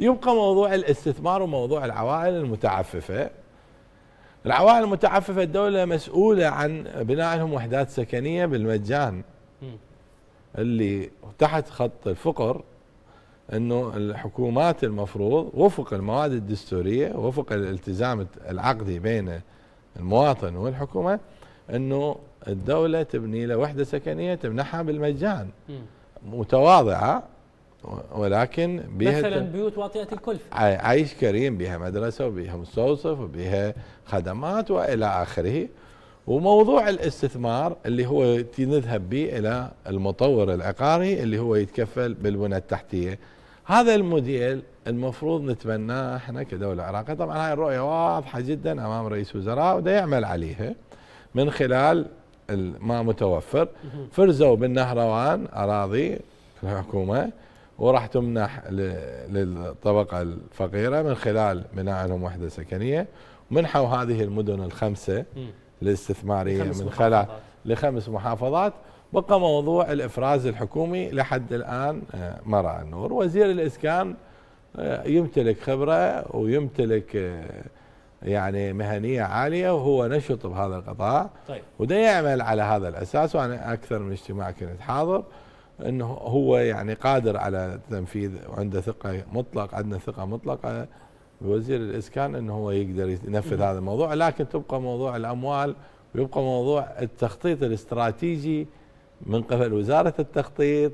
يبقى موضوع الاستثمار وموضوع العوائل المتعففة العوائل المتعففة الدولة مسؤولة عن بناء لهم وحدات سكنية بالمجان اللي تحت خط الفقر انه الحكومات المفروض وفق المواد الدستوريه وفق الالتزام العقدي بين المواطن والحكومه انه الدوله تبني له وحده سكنيه تمنحها بالمجان متواضعه ولكن بها مثلا بيوت واطيه الكلفه عيش كريم بها مدرسه وبها مستوصف وبها خدمات والى اخره وموضوع الاستثمار اللي هو نذهب به الى المطور العقاري اللي هو يتكفل بالبنى التحتيه هذا الموديل المفروض نتبناه احنا كدوله عراقيه طبعا هاي الرؤيه واضحه جدا امام رئيس وزراء وده يعمل عليها من خلال ما متوفر فرزوا بالنهروان اراضي الحكومه وراح تمنح للطبقة الفقيرة من خلال بناء لهم وحدة سكنية منحوا هذه المدن الخمسة الاستثمارية من خلال لخمس محافظات بقى موضوع الإفراز الحكومي لحد الآن آه، ما رأى النور وزير الإسكان آه، يمتلك خبرة ويمتلك آه، يعني مهنية عالية وهو نشط بهذا القطاع طيب. وده يعمل على هذا الأساس وأنا أكثر من اجتماع كنت حاضر انه هو يعني قادر على تنفيذ وعنده ثقه مطلق عندنا ثقه مطلقه بوزير الاسكان انه هو يقدر ينفذ نعم. هذا الموضوع لكن تبقى موضوع الاموال ويبقى موضوع التخطيط الاستراتيجي من قبل وزاره التخطيط